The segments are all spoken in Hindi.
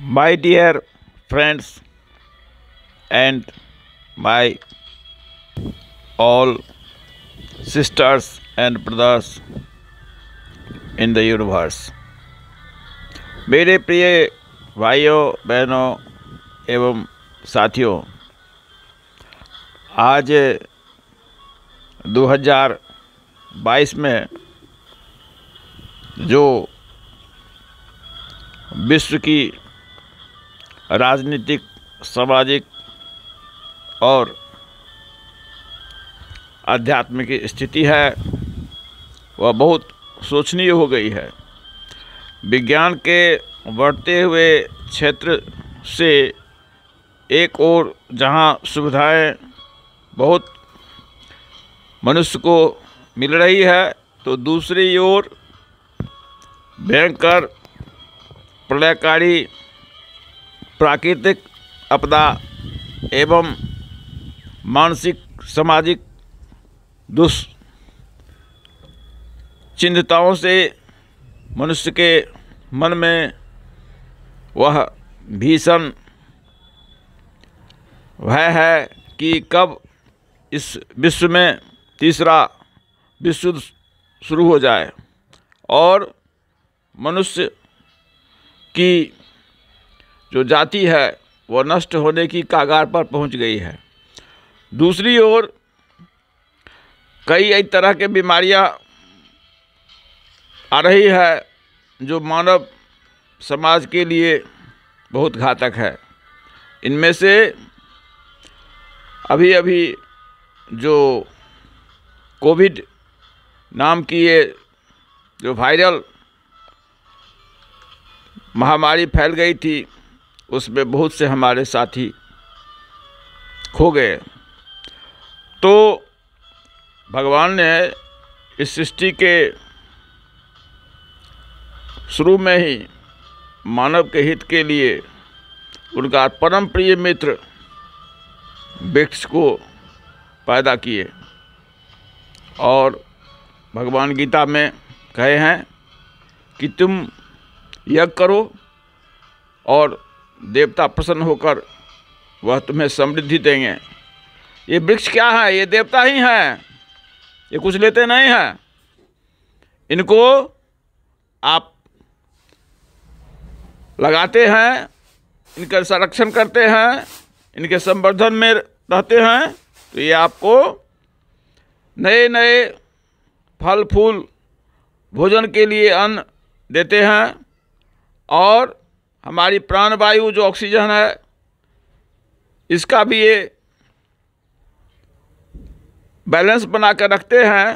my dear friends and my all sisters and brothers in the universe मेरे प्रिय भाइयों बहनों एवं साथियों आज 2022 में जो विश्व की राजनीतिक सामाजिक और आध्यात्मिक स्थिति है वह बहुत सोचनीय हो गई है विज्ञान के बढ़ते हुए क्षेत्र से एक और जहाँ सुविधाएं बहुत मनुष्य को मिल रही है तो दूसरी ओर भयंकर प्रलयकारी प्राकृतिक आपदा एवं मानसिक सामाजिक दुश्चिंताओं से मनुष्य के मन में वह भीषण भय है कि कब इस विश्व में तीसरा विश्व शुरू हो जाए और मनुष्य की जो जाति है वह नष्ट होने की कागार पर पहुंच गई है दूसरी ओर कई तरह के बीमारियां आ रही है जो मानव समाज के लिए बहुत घातक है इनमें से अभी अभी जो कोविड नाम की ये जो वायरल महामारी फैल गई थी उसमें बहुत से हमारे साथी खो गए तो भगवान ने इस सृष्टि के शुरू में ही मानव के हित के लिए उनका परम प्रिय मित्र वृक्ष को पैदा किए और भगवान गीता में कहे हैं कि तुम यज्ञ करो और देवता प्रसन्न होकर वह तुम्हें समृद्धि देंगे ये वृक्ष क्या है ये देवता ही हैं ये कुछ लेते नहीं हैं इनको आप लगाते हैं इनका संरक्षण करते हैं इनके संवर्धन में रहते हैं तो ये आपको नए नए फल फूल भोजन के लिए अन्न देते हैं और हमारी प्राणवायु जो ऑक्सीजन है इसका भी ये बैलेंस बना कर रखते हैं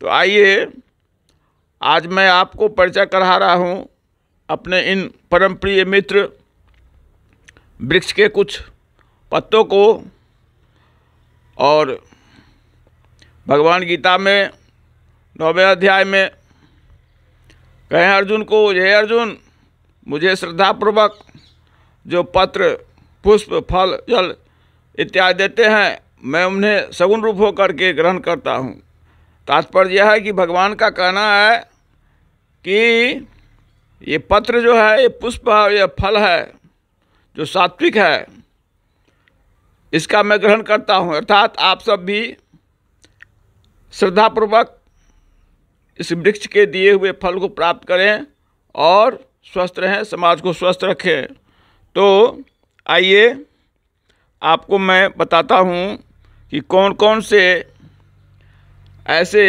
तो आइए आज मैं आपको परिचय करा रहा हूँ अपने इन परम प्रिय मित्र वृक्ष के कुछ पत्तों को और भगवान गीता में नौवे अध्याय में कहें अर्जुन को जय अर्जुन मुझे श्रद्धापूर्वक जो पत्र पुष्प फल जल इत्यादि देते हैं मैं उन्हें सगुण रूप होकर के ग्रहण करता हूँ तात्पर्य यह है कि भगवान का कहना है कि ये पत्र जो है ये पुष्प है ये फल है जो सात्विक है इसका मैं ग्रहण करता हूँ अर्थात आप सब भी श्रद्धापूर्वक इस वृक्ष के दिए हुए फल को प्राप्त करें और स्वस्थ रहें समाज को स्वस्थ रखें तो आइए आपको मैं बताता हूँ कि कौन कौन से ऐसे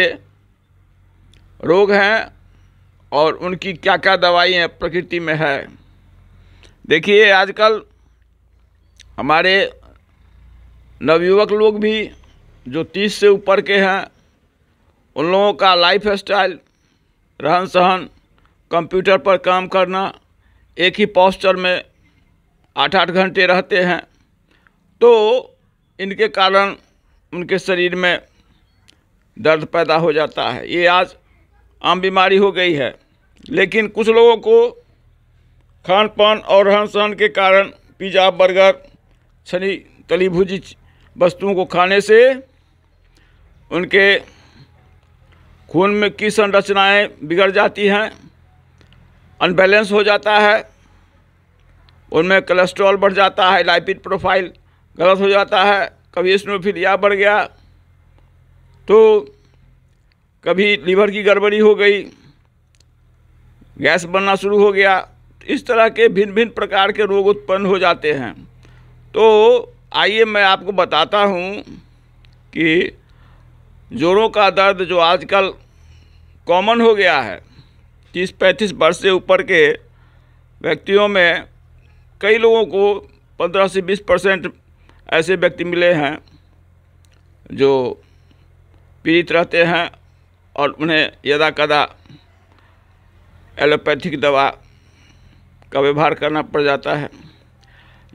रोग हैं और उनकी क्या क्या दवाई हैं प्रकृति में है देखिए आजकल हमारे नवयुवक लोग भी जो तीस से ऊपर के हैं उन लोगों का लाइफ स्टाइल रहन सहन कंप्यूटर पर काम करना एक ही पॉस्चर में आठ आठ घंटे रहते हैं तो इनके कारण उनके शरीर में दर्द पैदा हो जाता है ये आज आम बीमारी हो गई है लेकिन कुछ लोगों को खान पान और रहन सहन के कारण पिज़्ज़ा बर्गर छनी तली भुजी वस्तुओं को खाने से उनके खून में की संरचनाएं बिगड़ जाती हैं अनबैलेंस हो जाता है उनमें कोलेस्ट्रॉल बढ़ जाता है लाइपिड प्रोफाइल गलत हो जाता है कभी स्नोफिलिया बढ़ गया तो कभी लीवर की गड़बड़ी हो गई गैस बनना शुरू हो गया इस तरह के भिन्न भिन्न प्रकार के रोग उत्पन्न हो जाते हैं तो आइए मैं आपको बताता हूँ कि जोड़ों का दर्द जो आजकल कॉमन हो गया है तीस पैंतीस वर्ष से ऊपर के व्यक्तियों में कई लोगों को पंद्रह से बीस परसेंट ऐसे व्यक्ति मिले हैं जो पीड़ित रहते हैं और उन्हें यदा कदा एलोपैथिक दवा का व्यवहार करना पड़ जाता है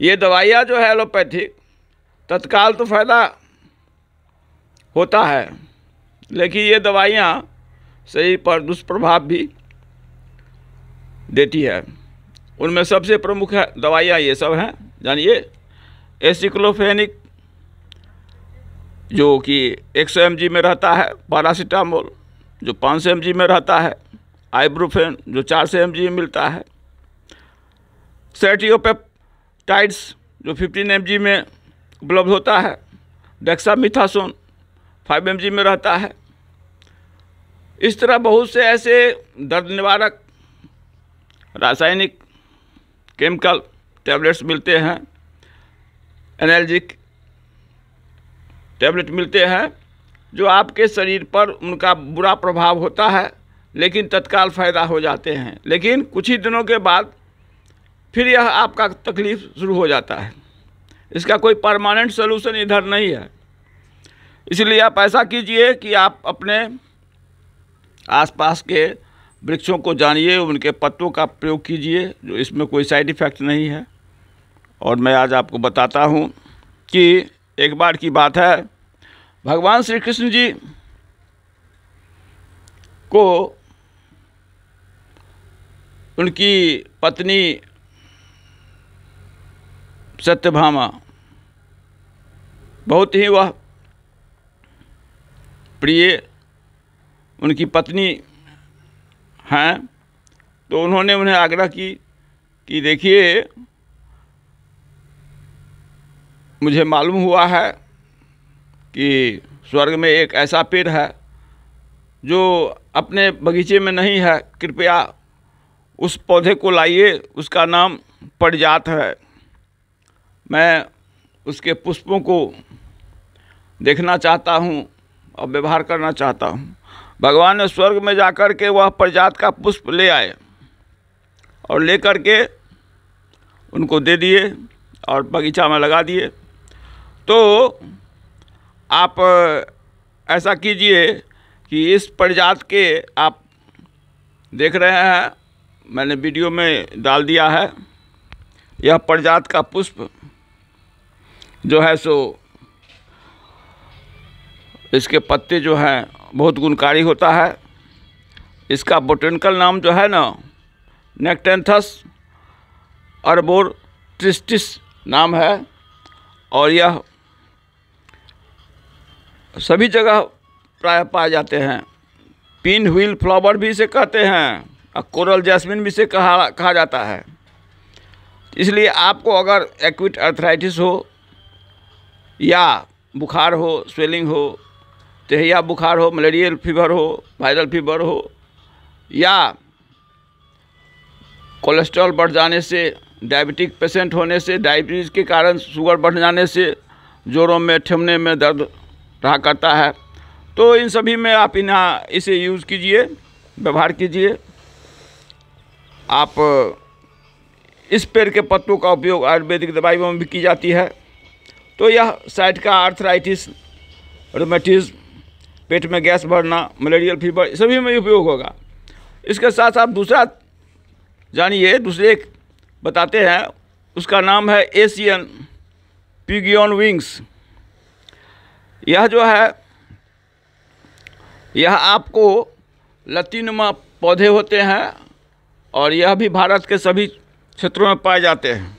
ये दवाइयाँ जो है एलोपैथिक तत्काल तो फ़ायदा होता है लेकिन ये दवाइयाँ शरीर पर दुष्प्रभाव भी देती है उनमें सबसे प्रमुख दवाइयाँ ये सब हैं जानिए एसिक्लोफेनिक जो कि 100 सौ में रहता है पारासीटामोल जो 500 सौ में रहता है आइब्रोफेन जो 400 सौ में मिलता है सेटियोपेपटाइड्स जो 15 एम में उपलब्ध होता है डेक्सामिथासोन 5 एम में रहता है इस तरह बहुत से ऐसे दर्द निवारक रासायनिक केमिकल टैबलेट्स मिलते हैं एनर्जिक टैबलेट मिलते हैं जो आपके शरीर पर उनका बुरा प्रभाव होता है लेकिन तत्काल फ़ायदा हो जाते हैं लेकिन कुछ ही दिनों के बाद फिर यह आपका तकलीफ शुरू हो जाता है इसका कोई परमानेंट सोल्यूशन इधर नहीं है इसलिए आप ऐसा कीजिए कि आप अपने आसपास के वृक्षों को जानिए उनके पत्तों का प्रयोग कीजिए जो इसमें कोई साइड इफ़ेक्ट नहीं है और मैं आज आपको बताता हूँ कि एक बार की बात है भगवान श्री कृष्ण जी को उनकी पत्नी सत्यभामा बहुत ही वह प्रिय उनकी पत्नी हैं तो उन्होंने उन्हें आग्रह की कि देखिए मुझे मालूम हुआ है कि स्वर्ग में एक ऐसा पेड़ है जो अपने बगीचे में नहीं है कृपया उस पौधे को लाइए उसका नाम पड़जात है मैं उसके पुष्पों को देखना चाहता हूँ और व्यवहार करना चाहता हूँ भगवान ने स्वर्ग में जाकर के वह प्रजात का पुष्प ले आए और ले कर के उनको दे दिए और बगीचा में लगा दिए तो आप ऐसा कीजिए कि इस प्रजात के आप देख रहे हैं मैंने वीडियो में डाल दिया है यह प्रजात का पुष्प जो है सो इसके पत्ते जो हैं बहुत गुणकारी होता है इसका बोटेनिकल नाम जो है ना नेक्टेंथस अरबोर ट्रिस्टिस नाम है और यह सभी जगह प्राय पाए जाते हैं पिन व्हील फ्लावर भी इसे कहते हैं और कोरल जैस्मिन भी इसे कहा कहा जाता है इसलिए आपको अगर एक्विट अर्थराइटिस हो या बुखार हो स्वेलिंग हो चाहे या बुखार हो मलेरियल फीवर हो वायरल फीवर हो या कोलेस्ट्रॉल बढ़ जाने से डायबिटिक पेशेंट होने से डायबिटीज़ के कारण शुगर बढ़ जाने से जोरों में ठेमने में दर्द रहा करता है तो इन सभी में आप इन इसे यूज़ कीजिए व्यवहार कीजिए आप इस पेड़ के पत्तों का उपयोग आयुर्वेदिक दवाइयों में भी की जाती है तो यह साइट का आर्थराइटिस रोमेटिज़ पेट में गैस भरना मलेरियल फीवर सभी में उपयोग होगा इसके साथ साथ दूसरा जानिए दूसरे एक बताते हैं उसका नाम है एशियन पिगियन विंग्स यह जो है यह आपको लतीनुमा पौधे होते हैं और यह भी भारत के सभी क्षेत्रों में पाए जाते हैं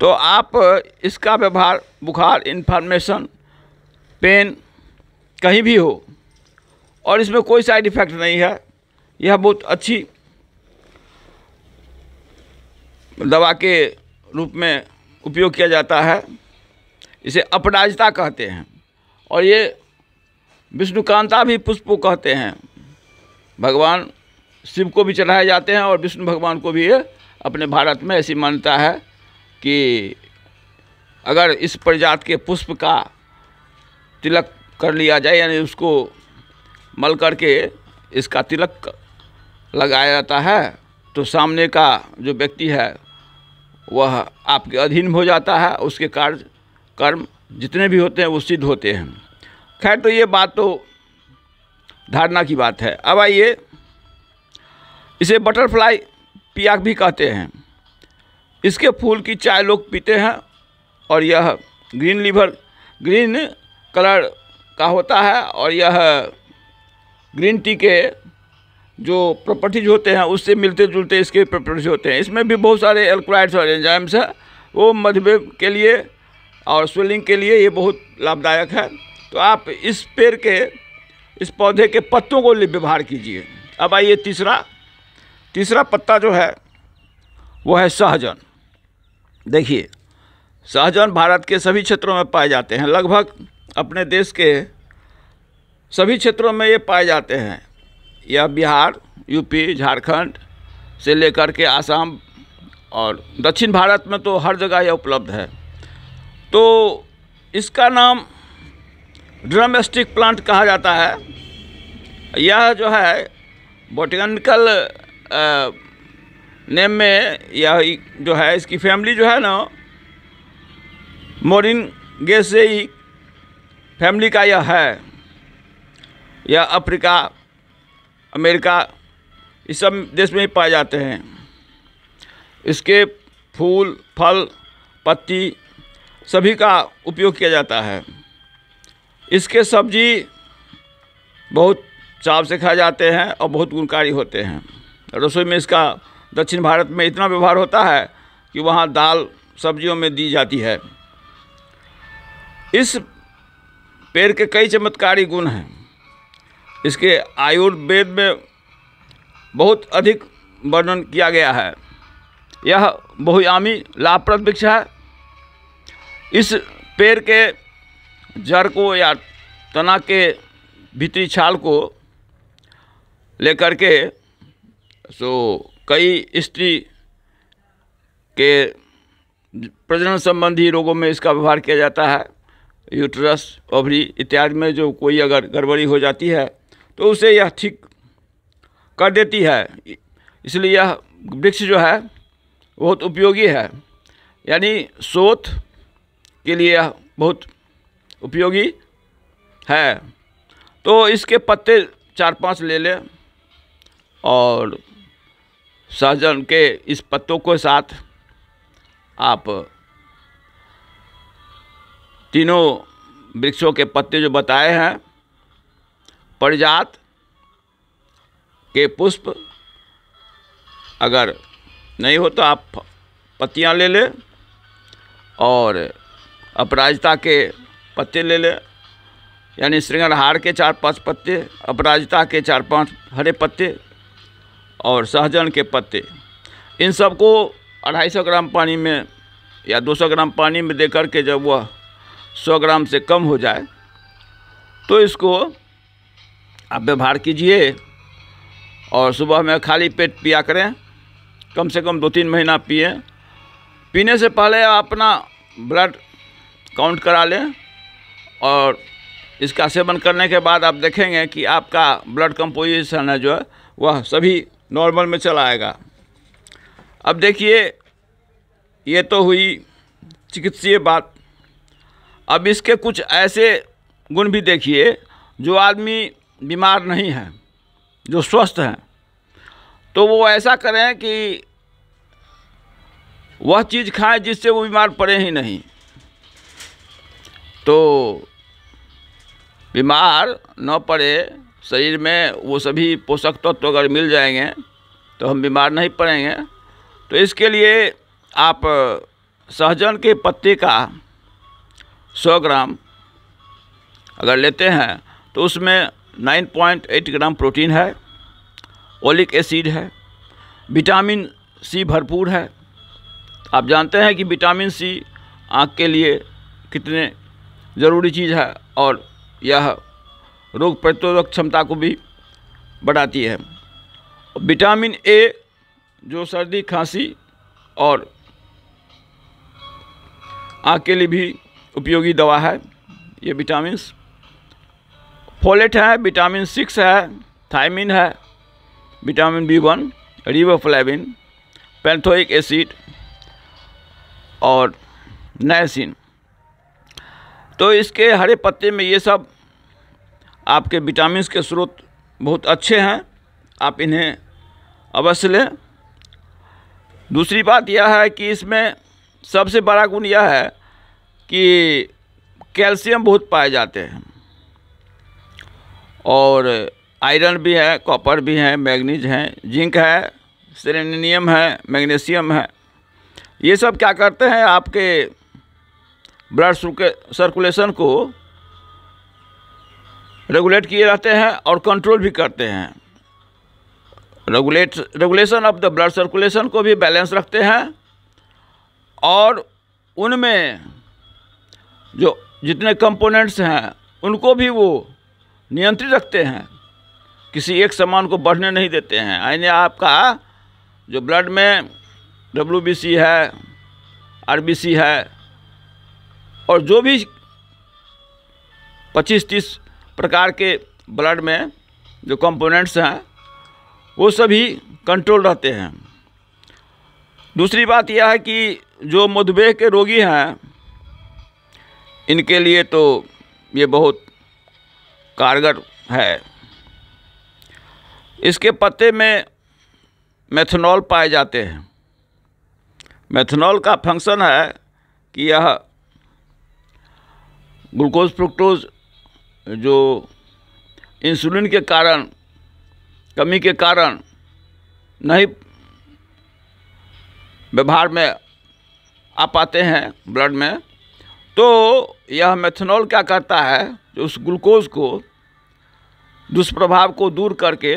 तो आप इसका व्यवहार बुखार इन्फॉर्मेशन पेन कहीं भी हो और इसमें कोई साइड इफ़ेक्ट नहीं है यह बहुत अच्छी दवा के रूप में उपयोग किया जाता है इसे अपराजिता कहते हैं और ये विष्णुकांता भी पुष्प कहते हैं भगवान शिव को भी चढ़ाए जाते हैं और विष्णु भगवान को भी ये अपने भारत में ऐसी मान्यता है कि अगर इस प्रजात के पुष्प का तिलक कर लिया जाए यानी उसको मल करके इसका तिलक लगाया जाता है तो सामने का जो व्यक्ति है वह आपके अधीन हो जाता है उसके कार्य कर्म जितने भी होते हैं वो सिद्ध होते हैं खैर तो ये बात तो धारणा की बात है अब आइए इसे बटरफ्लाई पियाक भी कहते हैं इसके फूल की चाय लोग पीते हैं और यह ग्रीन लीवर ग्रीन कलर का होता है और यह ग्रीन टी के जो प्रॉपर्टीज होते हैं उससे मिलते जुलते इसके प्रॉपर्टीज होते हैं इसमें भी बहुत सारे एल्कोलाइड्स और एंजाइम्स हैं वो मधुमेह के लिए और स्वेलिंग के लिए ये बहुत लाभदायक है तो आप इस पेड़ के इस पौधे के पत्तों को व्यवहार कीजिए अब आइए तीसरा तीसरा पत्ता जो है वो है सहजन देखिए सहजन भारत के सभी क्षेत्रों में पाए जाते हैं लगभग अपने देश के सभी क्षेत्रों में ये पाए जाते हैं यह बिहार यूपी झारखंड से लेकर के आसाम और दक्षिण भारत में तो हर जगह यह उपलब्ध है तो इसका नाम ड्रम स्टिक प्लांट कहा जाता है यह जो है बोटेनिकल नेम में यह जो है इसकी फैमिली जो है ना मोरिन ही फैमिली का यह है यह अफ्रीका अमेरिका इस सब देश में ही पाए जाते हैं इसके फूल फल पत्ती सभी का उपयोग किया जाता है इसके सब्जी बहुत चाव से खाए जाते हैं और बहुत गुणकारी होते हैं रसोई में इसका दक्षिण भारत में इतना व्यवहार होता है कि वहाँ दाल सब्जियों में दी जाती है इस पेड़ के कई चमत्कारी गुण हैं इसके आयुर्वेद में बहुत अधिक वर्णन किया गया है यह बहुयामी लाभप्रद वृक्ष है इस पेड़ के जड़ को या तना के भीतरी छाल को लेकर के सो कई स्त्री के प्रजनन संबंधी रोगों में इसका व्यवहार किया जाता है यूट्रस ओवरी इत्यादि में जो कोई अगर गड़बड़ी हो जाती है तो उसे यह ठीक कर देती है इसलिए यह वृक्ष जो है बहुत उपयोगी है यानी शोथ के लिए यह बहुत उपयोगी है तो इसके पत्ते चार पांच ले लें और सहजन के इस पत्तों के साथ आप तीनों वृक्षों के पत्ते जो बताए हैं परिजात के पुष्प अगर नहीं हो तो आप पत्तियाँ ले लें और अपराजिता के पत्ते ले लें यानी श्रृंगहार के चार पांच पत्ते अपराजिता के चार पांच हरे पत्ते और सहजन के पत्ते इन सबको अढ़ाई सौ ग्राम पानी में या 200 ग्राम पानी में दे करके जब वह 100 ग्राम से कम हो जाए तो इसको आप व्यवहार कीजिए और सुबह में खाली पेट पिया करें कम से कम दो तीन महीना पिए पीने से पहले अपना ब्लड काउंट करा लें और इसका सेवन करने के बाद आप देखेंगे कि आपका ब्लड कंपोजिशन है जो है वह सभी नॉर्मल में चला आएगा अब देखिए ये तो हुई चिकित्सीय बात अब इसके कुछ ऐसे गुण भी देखिए जो आदमी बीमार नहीं है जो स्वस्थ हैं तो वो ऐसा करें कि वह चीज़ खाएं जिससे वो बीमार पड़े ही नहीं तो बीमार न पड़े शरीर में वो सभी पोषक तत्व तो अगर मिल जाएंगे तो हम बीमार नहीं पड़ेंगे तो इसके लिए आप सहजन के पत्ते का सौ ग्राम अगर लेते हैं तो उसमें 9.8 ग्राम प्रोटीन है ओलिक एसिड है विटामिन सी भरपूर है आप जानते हैं कि विटामिन सी आँख के लिए कितने ज़रूरी चीज़ है और यह रोग प्रतिरोधक क्षमता को भी बढ़ाती है विटामिन ए जो सर्दी खांसी और आँख के लिए भी उपयोगी दवा है ये विटामिन फोलेट है विटामिन सिक्स है थायमिन है vitamin B one riboflavin pantothenic acid और नैसिन तो इसके हरे पत्ते में ये सब आपके विटामिन के स्रोत बहुत अच्छे हैं आप इन्हें अवश्य लें दूसरी बात यह है कि इसमें सबसे बड़ा गुण यह है कि कैल्शियम बहुत पाए जाते हैं और आयरन भी है कॉपर भी है मैग्नीज है जिंक है सेलेनियम है मैग्नीशियम है ये सब क्या करते हैं आपके ब्लड सर्कुलेशन को रेगुलेट किए रहते हैं और कंट्रोल भी करते हैं regulate regulation of the blood circulation को भी बैलेंस रखते हैं और उनमें जो जितने कंपोनेंट्स हैं उनको भी वो नियंत्रित रखते हैं किसी एक सामान को बढ़ने नहीं देते हैं यानी आपका जो ब्लड में डब्ल्यू है आर है और जो भी 25-30 प्रकार के ब्लड में जो कंपोनेंट्स हैं वो सभी कंट्रोल रहते हैं दूसरी बात यह है कि जो मधुमेह के रोगी हैं इनके लिए तो ये बहुत कारगर है इसके पत्ते में मेथनॉल पाए जाते हैं मेथनॉल का फंक्शन है कि यह ग्लूकोज फ्रुक्टोज जो इंसुलिन के कारण कमी के कारण नहीं व्यवहार में आ पाते हैं ब्लड में तो यह मेथनॉल क्या करता है जो उस ग्लूकोज को दुष्प्रभाव को दूर करके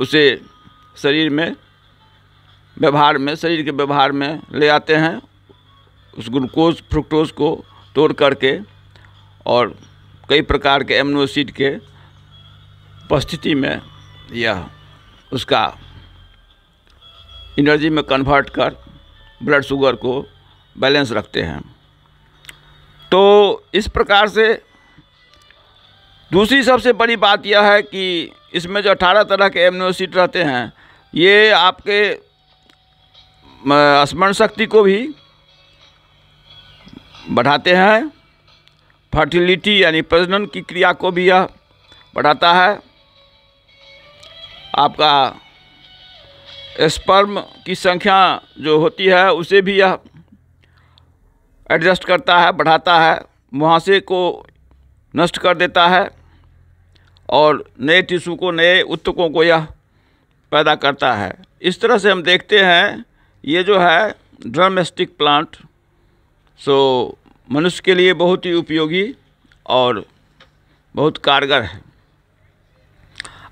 उसे शरीर में व्यवहार में शरीर के व्यवहार में ले आते हैं उस ग्लूकोज फ्रुक्टोज को तोड़ करके और कई प्रकार के एमनोसिड के उपस्थिति में यह उसका एनर्जी में कन्वर्ट कर ब्लड शुगर को बैलेंस रखते हैं तो इस प्रकार से दूसरी सबसे बड़ी बात यह है कि इसमें जो अठारह तरह के एमनोसिड रहते हैं ये आपके स्मरण शक्ति को भी बढ़ाते हैं फर्टिलिटी यानी प्रजनन की क्रिया को भी यह बढ़ाता है आपका स्पर्म की संख्या जो होती है उसे भी यह एडजस्ट करता है बढ़ाता है मुहासे को नष्ट कर देता है और नए टिशू को नए उत्तकों को यह पैदा करता है इस तरह से हम देखते हैं ये जो है ड्रमस्टिक प्लांट सो मनुष्य के लिए बहुत ही उपयोगी और बहुत कारगर है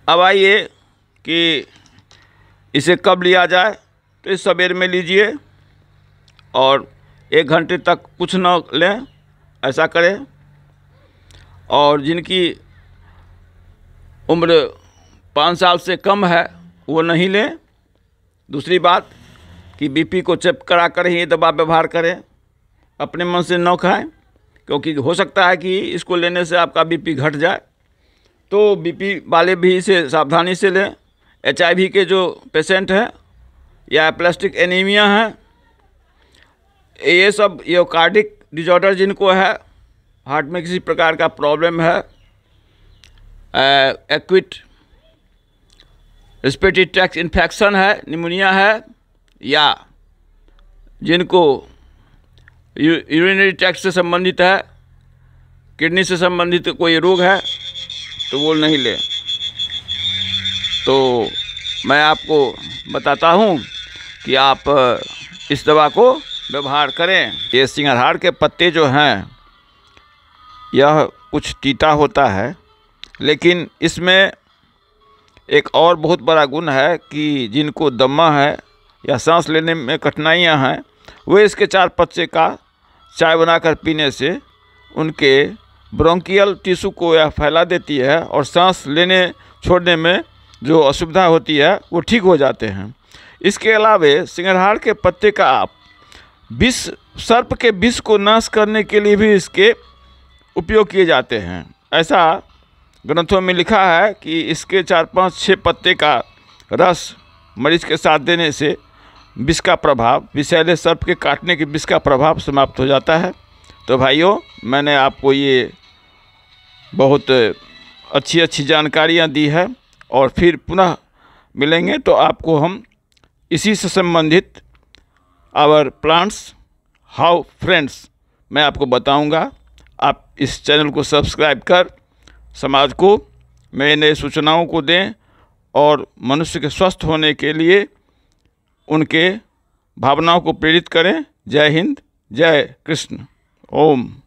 अब आइए कि इसे कब लिया जाए तो इस सवेर में लीजिए और एक घंटे तक कुछ न लें ऐसा करें और जिनकी उम्र पाँच साल से कम है वो नहीं लें दूसरी बात कि बीपी को चेक करा कर ही दवा व्यवहार करें अपने मन से न खाएं क्योंकि हो सकता है कि इसको लेने से आपका बीपी घट जाए तो बीपी वाले भी इसे सावधानी से लें एचआईवी के जो पेशेंट हैं या प्लास्टिक एनीमिया हैं ये सब योकार्डिक डिजॉर्डर जिनको है हार्ट में किसी प्रकार का प्रॉब्लम है एक्विट रिस्पेटिव टैक्स इन्फेक्शन है निमोनिया है या जिनको यूरिनरी ट्रैक्स से संबंधित है किडनी से संबंधित कोई रोग है तो वो नहीं ले तो मैं आपको बताता हूँ कि आप इस दवा को व्यवहार करें ये सिंगरहार के पत्ते जो हैं यह कुछ तीता होता है लेकिन इसमें एक और बहुत बड़ा गुण है कि जिनको दमा है या सांस लेने में कठिनाइयां हैं वे इसके चार पत्ते का चाय बनाकर पीने से उनके ब्रोंकियल टिश्यू को यह फैला देती है और सांस लेने छोड़ने में जो असुविधा होती है वो ठीक हो जाते हैं इसके अलावे सिंगरहार के पत्ते का आप विष सर्प के विष को नाश करने के लिए भी इसके उपयोग किए जाते हैं ऐसा ग्रंथों में लिखा है कि इसके चार पाँच छः पत्ते का रस मरीज के साथ देने से विष का प्रभाव विषैले सर्प के काटने के विष का प्रभाव समाप्त हो जाता है तो भाइयों मैंने आपको ये बहुत अच्छी अच्छी जानकारियाँ दी है और फिर पुनः मिलेंगे तो आपको हम इसी से संबंधित आवर प्लांट्स हाउ फ्रेंड्स मैं आपको बताऊंगा आप इस चैनल को सब्सक्राइब कर समाज को नए नए सूचनाओं को दें और मनुष्य के स्वस्थ होने के लिए उनके भावनाओं को प्रेरित करें जय हिंद जय कृष्ण ओम